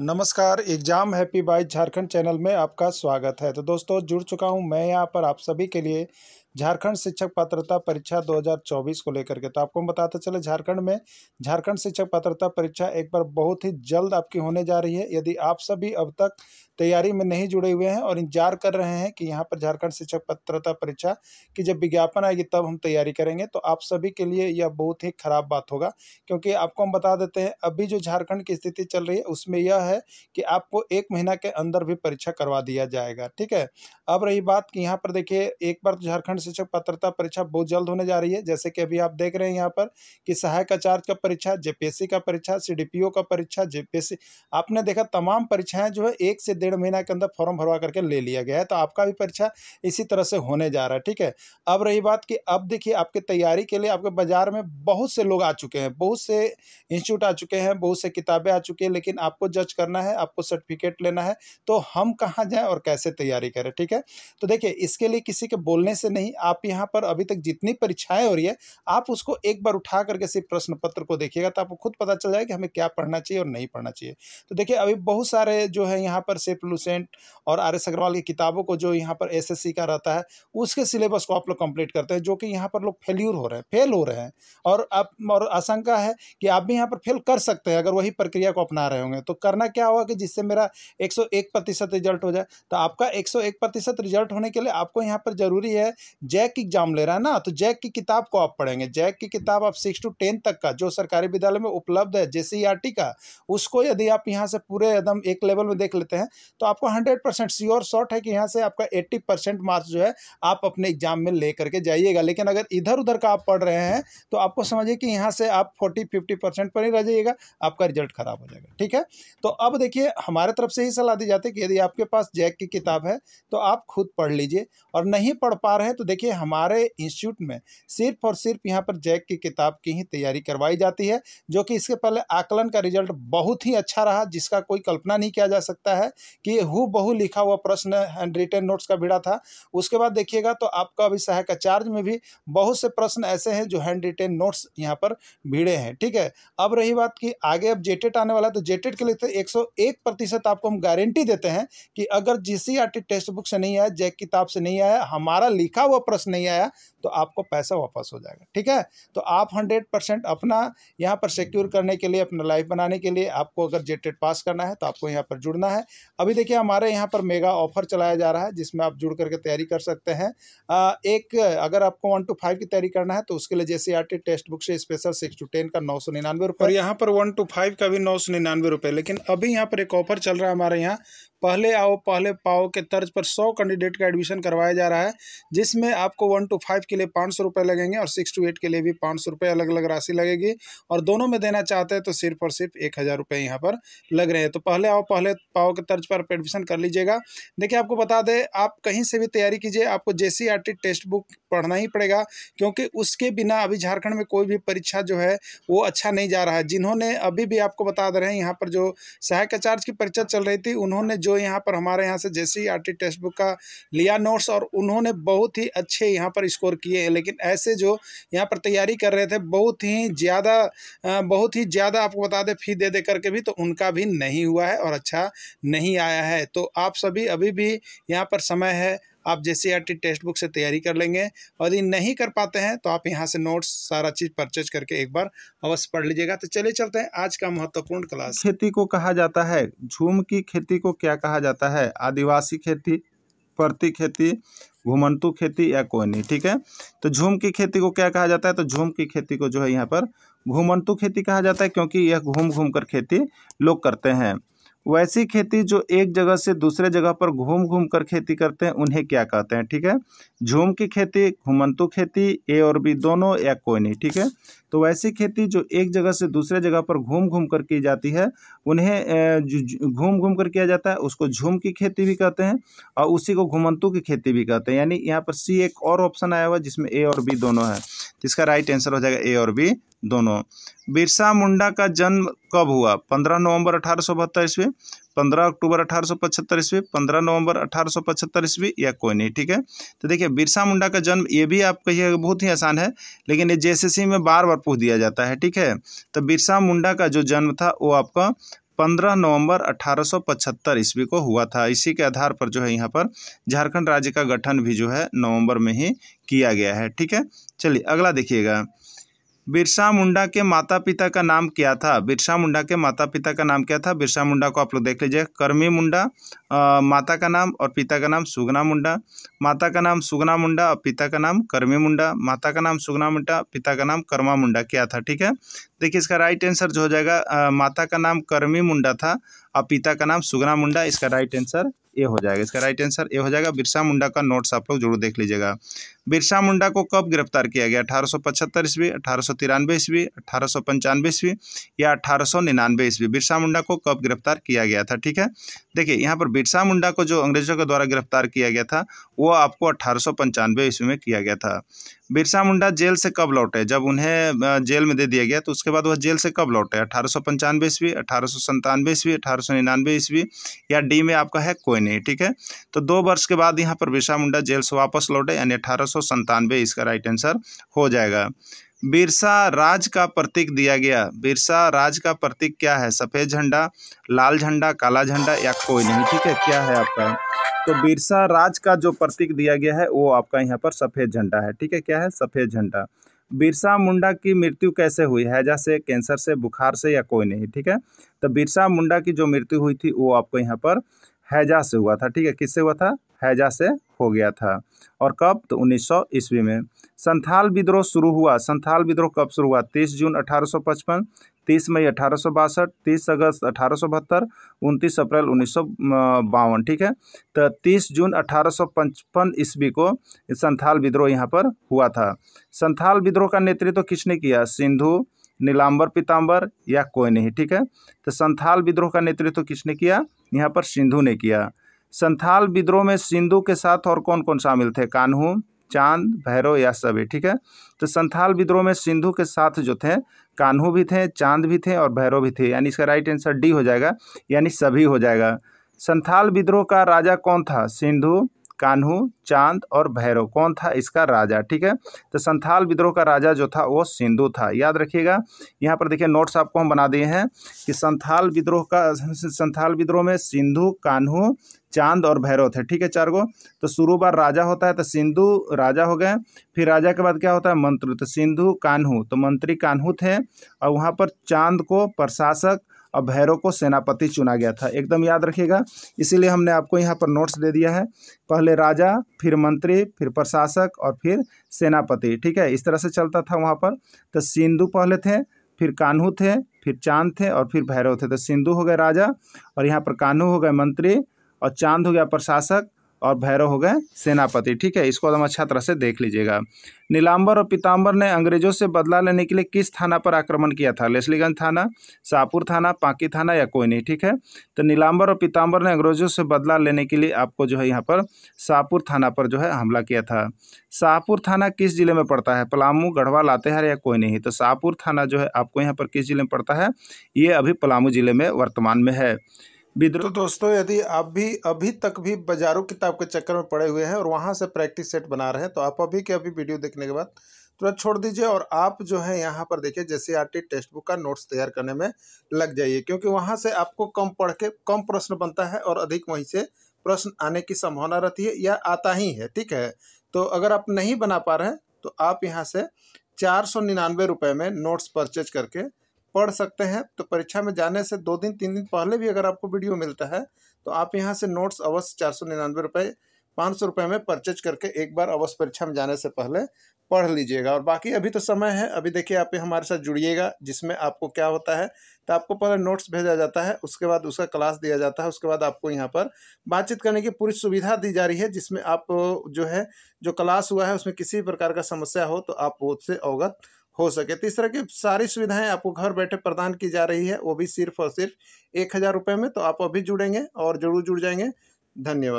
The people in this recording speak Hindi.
नमस्कार एग्जाम हैप्पी बाइज झारखंड चैनल में आपका स्वागत है तो दोस्तों जुड़ चुका हूं मैं यहां पर आप सभी के लिए झारखंड शिक्षक पात्रता परीक्षा 2024 को लेकर के तो आपको बताते चले झारखंड में झारखंड शिक्षक पात्रता परीक्षा एक बार बहुत ही जल्द आपकी होने जा रही है यदि आप सभी अब तक तैयारी में नहीं जुड़े हुए हैं और इंतजार कर रहे हैं कि यहाँ पर झारखंड शिक्षक पत्रता परीक्षा की जब विज्ञापन आएगी तब हम तैयारी करेंगे तो आप सभी के लिए यह बहुत ही खराब बात होगा क्योंकि आपको हम बता देते हैं अभी जो झारखंड की स्थिति चल रही है उसमें यह है कि आपको एक महीना के अंदर भी परीक्षा करवा दिया जाएगा ठीक है अब रही बात कि यहाँ पर देखिए एक बार तो झारखंड शिक्षक पत्रता परीक्षा बहुत जल्द होने जा रही है जैसे कि अभी आप देख रहे हैं यहाँ पर कि सहायक आचार्य का परीक्षा जेपीएससी का परीक्षा सी का परीक्षा जेपीएससी आपने देखा तमाम परीक्षाएं जो है एक से डेढ़ महीना के अंदर फॉर्म भरवा करके ले लिया गया है तो आपका भी परीक्षा इसी तरह से होने जा रहा है ठीक है अब रही बात कि अब देखिए आपके तैयारी के लिए आपके बाज़ार में बहुत से लोग आ चुके हैं बहुत से इंस्टीट्यूट आ चुके हैं बहुत से किताबें आ चुकी हैं लेकिन आपको जज करना है आपको सर्टिफिकेट लेना है तो हम कहाँ जाएँ और कैसे तैयारी करें ठीक है तो देखिए इसके लिए किसी के बोलने से नहीं आप यहाँ पर अभी तक जितनी परीक्षाएँ हो रही है आप उसको एक बार उठा करके सिर्फ प्रश्न पत्र को देखिएगा तो आपको खुद पता चल जाएगा कि हमें क्या पढ़ना चाहिए और नहीं पढ़ना चाहिए तो देखिए अभी बहुत सारे जो है यहाँ पर से सिर्फ लूसेंट और आर एस अग्रवाल की किताबों को जो यहाँ पर एसएससी का रहता है उसके सिलेबस को आप लोग कंप्लीट करते हैं जो कि यहाँ पर लोग फेल्यूर हो रहे हैं फेल हो रहे हैं और आप और आशंका है कि आप भी यहाँ पर फेल कर सकते हैं अगर वही प्रक्रिया को अपना रहे होंगे तो करना क्या होगा कि जिससे मेरा एक प्रतिशत रिजल्ट हो जाए तो आपका एक प्रतिशत रिजल्ट होने के लिए आपको यहाँ पर ज़रूरी है जैक एग्जाम ले रहा है ना तो जैक की किताब को आप पढ़ेंगे जैक की किताब आप सिक्स टू टेन तक का जो सरकारी विद्यालय में उपलब्ध है जे e का उसको यदि आप यहाँ से पूरे एकदम एक लेवल में देख लेते हैं तो आपको हंड्रेड परसेंट श्योर शॉर्ट है कि यहाँ से आपका एट्टी परसेंट मार्क्स जो है आप अपने एग्जाम में ले करके जाइएगा लेकिन अगर इधर उधर का आप पढ़ रहे हैं तो आपको समझिए कि यहाँ से आप फोर्टी फिफ्टी परसेंट पर ही रह जाइएगा आपका रिजल्ट ख़राब हो जाएगा ठीक है तो अब देखिए हमारे तरफ से ही सलाह दी जाती है कि यदि आपके पास जैक की किताब है तो आप खुद पढ़ लीजिए और नहीं पढ़ पा रहे हैं तो देखिए हमारे इंस्टीट्यूट में सिर्फ और सिर्फ यहाँ पर जैक की किताब की ही तैयारी करवाई जाती है जो कि इसके पहले आकलन का रिजल्ट बहुत ही अच्छा रहा जिसका कोई कल्पना नहीं किया जा सकता है कि हु बहु लिखा हुआ प्रश्न हैंड रिटर्न नोट्स का भिड़ा था उसके बाद देखिएगा तो आपका अभी सहायक चार्ज में भी बहुत से प्रश्न ऐसे हैं जो हैंड रिटर्न नोट्स यहाँ पर भिड़े हैं ठीक है अब रही बात कि आगे अब जेटेड आने वाला है तो जेटेड के लिए तो एक सौ एक प्रतिशत आपको हम गारंटी देते हैं कि अगर G R T text book से नहीं आया जैक e किताब से नहीं आया हमारा लिखा हुआ प्रश्न नहीं आया तो आपको पैसा वापस हो जाएगा ठीक है तो आप हंड्रेड परसेंट अपना यहाँ पर सिक्योर हम्म। करने के लिए अपना लाइफ बनाने के लिए आपको अगर जेटेड पास करना है तो आपको यहाँ पर जुड़ना है अभी देखिए हमारे यहाँ पर मेगा ऑफर चलाया जा रहा है जिसमें आप जुड़ करके तैयारी कर सकते हैं एक अगर आपको वन टू फाइव की तैयारी करना है तो उसके लिए जैसे टेक्स्ट बुक से स्पेशल सिक्स टू टेन का नौ सौ निन्यानवे रुपये और यहाँ पर वन टू फाइव का भी नौ सौ निन्यानवे रुपये लेकिन अभी यहाँ पर एक ऑफर चल रहा है हमारे यहाँ पहले आओ पहले पाओ के तर्ज पर सौ कैंडिडेट का एडमिशन करवाया जा रहा है जिसमें आपको वन टू फाइव के लिए पाँच सौ रुपये लगेंगे और सिक्स टू एट के लिए भी पाँच सौ रुपये अलग अलग राशि लगेगी और दोनों में देना चाहते हैं तो सिर्फ और सिर्फ एक हज़ार रुपये यहाँ पर लग रहे हैं तो पहले आओ पहले पाओ के तर्ज पर एडमिशन कर लीजिएगा देखिए आपको बता दें आप कहीं से भी तैयारी कीजिए आपको जे सी टेस्ट बुक पढ़ना ही पड़ेगा क्योंकि उसके बिना अभी झारखंड में कोई भी परीक्षा जो है वो अच्छा नहीं जा रहा है जिन्होंने अभी भी आपको बता दे रहे हैं यहाँ पर जो सहायक आचार्य की परीक्षा चल रही थी उन्होंने जो यहाँ पर हमारे यहाँ से जैसे ही आर टेक्स्ट बुक का लिया नोट्स और उन्होंने बहुत ही अच्छे यहाँ पर स्कोर किए हैं लेकिन ऐसे जो यहाँ पर तैयारी कर रहे थे बहुत ही ज़्यादा बहुत ही ज़्यादा आपको बता दें फी दे दे करके भी तो उनका भी नहीं हुआ है और अच्छा नहीं आया है तो आप सभी अभी भी यहाँ पर समय है आप जे आर टेक्स्ट बुक से तैयारी कर लेंगे और यदि नहीं कर पाते हैं तो आप यहाँ से नोट्स सारा चीज़ परचेज करके एक बार अवश्य पढ़ लीजिएगा तो चले चलते हैं आज का महत्वपूर्ण क्लास खेती को कहा जाता है झूम की खेती को क्या कहा जाता है आदिवासी खेती प्रति खेती घुमंतु खेती या नहीं ठीक है तो झूम की खेती को क्या कहा जाता है तो झूम की खेती को जो है यहाँ पर घुमंतु खेती कहा जाता है क्योंकि यह घूम घूम कर खेती लोग करते हैं वैसी खेती जो एक जगह से दूसरे जगह पर घूम घूम कर खेती करते हैं उन्हें क्या कहते हैं ठीक है झूम की खेती घुमंतु खेती ए और बी दोनों या कोई नहीं ठीक है तो वैसी खेती जो एक जगह से दूसरे जगह पर घूम घूम कर की जाती है उन्हें घूम घूम कर किया जाता है उसको झूम की खेती भी कहते हैं और उसी को घुमंतु की खेती भी कहते हैं यानी यहाँ पर सी एक और ऑप्शन आया हुआ जिसमें ए और बी दोनों है जिसका राइट आंसर हो जाएगा ए और बी दोनों बिरसा मुंडा का जन्म कब हुआ पंद्रह नवंबर अठारह सौ बहत्तर ईस्वी पंद्रह अक्टूबर अठारह सौ पचहत्तर ईस्वी पंद्रह नवंबर अठारह सौ पचहत्तर ईस्वी या कोई नहीं ठीक है तो देखिए बिरसा मुंडा का जन्म ये भी आप कहिए बहुत ही आसान है लेकिन ये जे में बार बार पूछ दिया जाता है ठीक है तो बिरसा मुंडा का जो जन्म था वो आपका पंद्रह नवंबर अठारह ईस्वी को हुआ था इसी के आधार पर जो है यहाँ पर झारखंड राज्य का गठन भी जो है नवम्बर में ही किया गया है ठीक है चलिए अगला देखिएगा बिरसा मुंडा के माता पिता का नाम क्या था बिरसा मुंडा के माता पिता का नाम क्या था बिरसा मुंडा को आप लोग देख लीजिए कर्मी मुंडा आ, माता का नाम और पिता का नाम सुगना मुंडा माता का नाम सुगना मुंडा और पिता का नाम कर्मी मुंडा माता का नाम सुगना मुंडा पिता का नाम कर्मा मुंडा क्या था ठीक है देखिए इसका राइट आंसर जो हो जाएगा आ, माता का नाम कर्मी मुंडा था और पिता का नाम सुगना मुंडा इसका राइट आंसर ए हो जाएगा इसका राइट आंसर ए हो जाएगा बिरसा मुंडा का नोट्स आप लोग जरूर देख लीजिएगा बिरसा मुंडा को कब गिरफ्तार किया गया अठारह सौ पचहत्तर ईस्वी अठारह सौ तिरानवे ईस्वी अठारह सौ पंचानवे ईस्वी या अठारह सौ निन्यानवे ईस्वी बिरसा मुंडा को कब गिरफ्तार किया गया था ठीक है देखिए यहाँ पर बिरसा मुंडा को जो अंग्रेजों के द्वारा गिरफ्तार किया गया था वो आपको अठारह सौ पंचानवे ईस्वी में किया गया था बिरसा मुंडा जेल से कब लौटे जब उन्हें जेल में दे दिया गया तो उसके बाद वह जेल से कब लौटे अठारह सौ पंचानवे ईस्वी अठारह सौ संतानवे ईस्वी अठारह सौ निन्यानवे ईस्वी या डी में आपका है कोई नहीं ठीक है तो दो वर्ष के बाद यहाँ पर बिरसा मुंडा जेल से वापस लौटे यानी अठारह सौ संतानवे इसका राइट आंसर हो जाएगा बिरसा राज का प्रतीक दिया गया बिरसा राज का प्रतीक क्या है सफ़ेद झंडा लाल झंडा काला झंडा या कोई नहीं ठीक है क्या है आपका तो बिरसा राज का जो प्रतीक दिया गया है वो आपका यहाँ पर सफ़ेद झंडा है ठीक है क्या है सफ़ेद झंडा बिरसा मुंडा की मृत्यु कैसे हुई है जैसे कैंसर से बुखार से या कोई नहीं ठीक है तो बिरसा मुंडा की जो मृत्यु हुई थी वो आपको यहाँ पर हैजा से हुआ था ठीक है किससे हुआ था हैजा से हो गया था और कब तो 1900 ईस्वी में संथाल विद्रोह शुरू हुआ संथाल विद्रोह कब शुरू हुआ 30 जून 1855 सौ पचपन तीस मई अठारह सौ बासठ तीस अगस्त अठारह सौ बहत्तर उनतीस अप्रैल उन्नीस सौ बावन ठीक है तो तीस जून अठारह सौ पचपन ईस्वी को संथाल विद्रोह यहाँ पर हुआ था संथाल विद्रोह का नेतृत्व तो किसने किया सिंधु नीलाम्बर पीताम्बर या कोई नहीं ठीक है तो संथाल विद्रोह का नेतृत्व तो किसने किया यहाँ पर सिंधु ने किया संथाल विद्रोह में सिंधु के साथ और कौन कौन शामिल थे कान्हू चांद भैरव या सभी ठीक है तो संथाल विद्रोह में सिंधु के साथ जो थे कान्हू भी थे चांद भी थे और भैरव भी थे यानी इसका राइट आंसर डी हो जाएगा यानी सभी हो जाएगा संथाल विद्रोह का राजा कौन था सिंधु कान्हू चांद और भैरव कौन था इसका राजा ठीक है तो संथाल विद्रोह का राजा जो था वो सिंधु था याद रखिएगा यहाँ पर देखिए नोट्स आपको हम बना दिए हैं कि संथाल विद्रोह का संथाल विद्रोह में सिंधु कान्हू चांद और भैरव थे ठीक है चार गो तो शुरू बार राजा होता है तो सिंधु राजा हो गए फिर राजा के बाद क्या होता है मंत्री तो सिंधु कान्हू तो मंत्री कान्हू थे और वहाँ पर चांद को प्रशासक और भैरव को सेनापति चुना गया था एकदम याद रखिएगा इसीलिए हमने आपको यहाँ पर नोट्स दे दिया है पहले राजा फिर मंत्री फिर प्रशासक और फिर सेनापति ठीक है इस तरह से चलता था वहाँ पर तो सिंधु पहले थे फिर कान्हू थे फिर चांद थे और फिर भैरव थे तो सिंधु हो गए राजा और यहाँ पर कान्हू हो गए मंत्री और चांद हो गया प्रशासक और भैरव हो गए सेनापति ठीक है इसको एकदम अच्छा तरह से देख लीजिएगा नीलांबर और पीताम्बर ने अंग्रेजों से बदला लेने के लिए किस थाना पर आक्रमण किया था लेस्लीगंज थाना शाहपुर थाना पाकी थाना या कोई नहीं ठीक है तो नीलांबर और पीताम्बर ने अंग्रेजों से बदला लेने के लिए आपको जो है यहाँ पर शाहपुर थाना पर जो है हमला किया था शाहपुर थाना किस जिले में पड़ता है पलामू गढ़वा लातेहार या कोई नहीं तो शाहपुर थाना जो है आपको यहाँ पर किस जिले में पड़ता है ये अभी पलामू जिले में वर्तमान में है विद्रोह तो दोस्तों यदि आप भी अभी तक भी बाजारों किताब के चक्कर में पड़े हुए हैं और वहाँ से प्रैक्टिस सेट बना रहे हैं तो आप अभी के अभी वीडियो देखने के बाद तुरंत छोड़ दीजिए और आप जो है यहाँ पर देखिए जैसे आर टेक्स्ट बुक का नोट्स तैयार करने में लग जाइए क्योंकि वहाँ से आपको कम पढ़ के कम प्रश्न बनता है और अधिक वहीं से प्रश्न आने की संभावना रहती है या आता ही है ठीक है तो अगर आप नहीं बना पा रहे हैं तो आप यहाँ से चार सौ निन्यानवे रुपये में नोट्स परचेज करके पढ़ सकते हैं तो परीक्षा में जाने से दो दिन तीन दिन पहले भी अगर आपको वीडियो मिलता है तो आप यहाँ से नोट्स अवश्य चार सौ निन्यानवे रुपये पाँच सौ रुपये में परचेज करके एक बार अवश्य परीक्षा में जाने से पहले पढ़ लीजिएगा और बाकी अभी तो समय है अभी देखिए आप हमारे साथ जुड़िएगा जिसमें आपको क्या होता है तो आपको पहले नोट्स भेजा जाता है उसके बाद उसका क्लास दिया जाता है उसके बाद आपको यहाँ पर बातचीत करने की पूरी सुविधा दी जा रही है जिसमें आप जो है जो क्लास हुआ है उसमें किसी प्रकार का समस्या हो तो आप उससे अवगत हो सके तीसरा तो कि सारी सुविधाएं आपको घर बैठे प्रदान की जा रही है वो भी सिर्फ और सिर्फ एक हज़ार रुपये में तो आप अभी जुड़ेंगे और ज़रूर जुड़ जाएंगे धन्यवाद